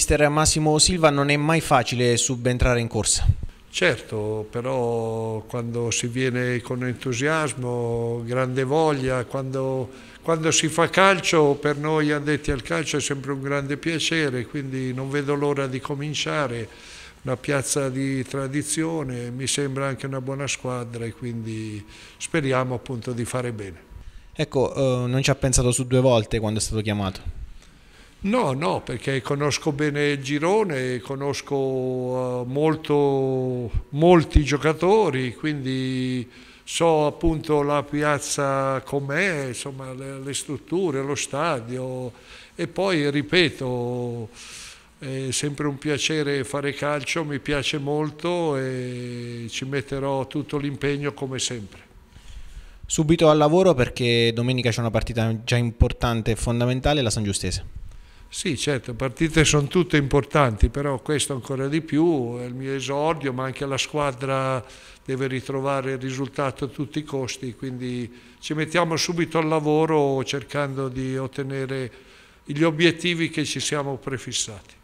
Mister Massimo Silva, non è mai facile subentrare in corsa. Certo, però quando si viene con entusiasmo, grande voglia, quando, quando si fa calcio, per noi addetti al calcio è sempre un grande piacere, quindi non vedo l'ora di cominciare. Una piazza di tradizione, mi sembra anche una buona squadra e quindi speriamo appunto di fare bene. Ecco, eh, non ci ha pensato su due volte quando è stato chiamato. No, no, perché conosco bene il girone, conosco eh, molto, molti giocatori, quindi so appunto la piazza com'è, insomma le, le, strutture, lo stadio e poi ripeto, è sempre un piacere fare calcio, mi piace molto e ci metterò tutto l'impegno come sempre subito al lavoro perché domenica c'è una partita già importante e fondamentale, la San Giustese. Sì, certo, partite sono tutte importanti, però questo ancora di più, è il mio esordio, ma anche la squadra deve ritrovare il risultato a tutti i costi, quindi ci mettiamo subito al lavoro cercando di ottenere gli obiettivi che ci siamo prefissati.